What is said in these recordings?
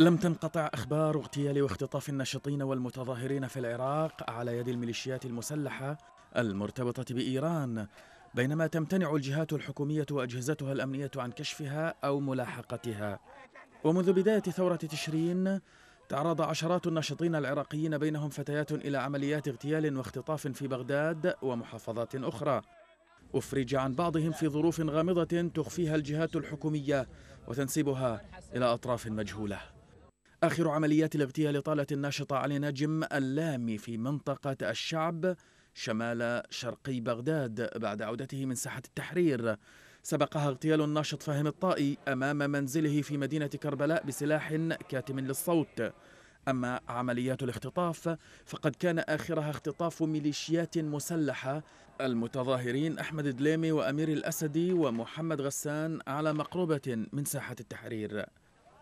لم تنقطع أخبار اغتيال واختطاف الناشطين والمتظاهرين في العراق على يد الميليشيات المسلحة المرتبطة بإيران بينما تمتنع الجهات الحكومية وأجهزتها الأمنية عن كشفها أو ملاحقتها ومنذ بداية ثورة تشرين تعرض عشرات الناشطين العراقيين بينهم فتيات إلى عمليات اغتيال واختطاف في بغداد ومحافظات أخرى أفرج عن بعضهم في ظروف غامضة تخفيها الجهات الحكومية وتنسبها إلى أطراف مجهولة آخر عمليات الاغتيال طالت الناشطة علي نجم اللامي في منطقة الشعب شمال شرقي بغداد بعد عودته من ساحة التحرير سبقها اغتيال الناشط فهم الطائي أمام منزله في مدينة كربلاء بسلاح كاتم للصوت أما عمليات الاختطاف فقد كان آخرها اختطاف ميليشيات مسلحة المتظاهرين أحمد دليمي وأمير الأسدي ومحمد غسان على مقربة من ساحة التحرير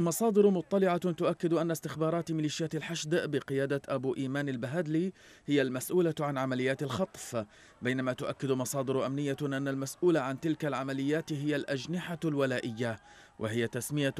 مصادر مطلعة تؤكد أن استخبارات ميليشيات الحشد بقيادة أبو إيمان البهدلي هي المسؤولة عن عمليات الخطف بينما تؤكد مصادر أمنية أن المسؤول عن تلك العمليات هي الأجنحة الولائية وهي تسمية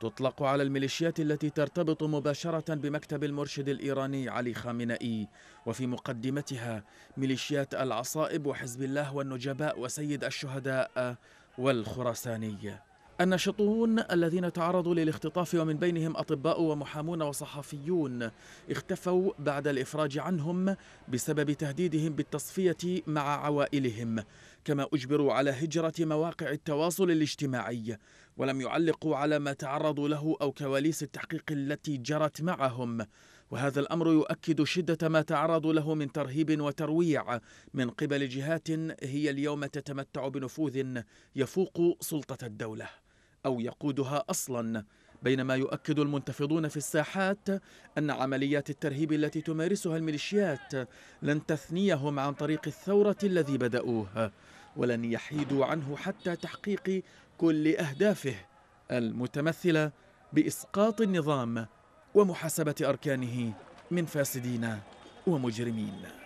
تطلق على الميليشيات التي ترتبط مباشرة بمكتب المرشد الإيراني علي خامنئي وفي مقدمتها ميليشيات العصائب وحزب الله والنجباء وسيد الشهداء والخراساني الناشطون الذين تعرضوا للاختطاف ومن بينهم اطباء ومحامون وصحفيون اختفوا بعد الافراج عنهم بسبب تهديدهم بالتصفيه مع عوائلهم كما اجبروا على هجره مواقع التواصل الاجتماعي ولم يعلقوا على ما تعرضوا له او كواليس التحقيق التي جرت معهم وهذا الامر يؤكد شده ما تعرضوا له من ترهيب وترويع من قبل جهات هي اليوم تتمتع بنفوذ يفوق سلطه الدوله أو يقودها أصلاً بينما يؤكد المنتفضون في الساحات أن عمليات الترهيب التي تمارسها الميليشيات لن تثنيهم عن طريق الثورة الذي بدأوه ولن يحيدوا عنه حتى تحقيق كل أهدافه المتمثلة بإسقاط النظام ومحاسبة أركانه من فاسدين ومجرمين